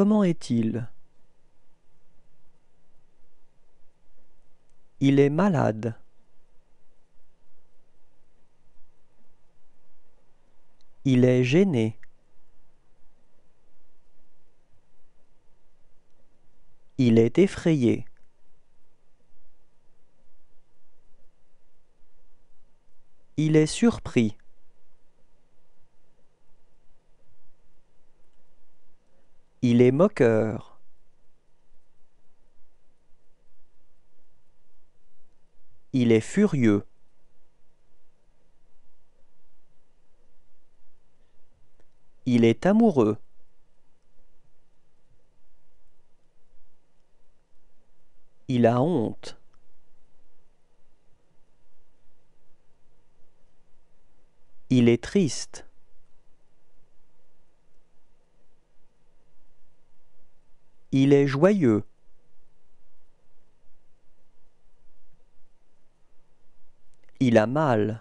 Comment est-il Il est malade. Il est gêné. Il est effrayé. Il est surpris. Il est moqueur. Il est furieux. Il est amoureux. Il a honte. Il est triste. Il est joyeux. Il a mal.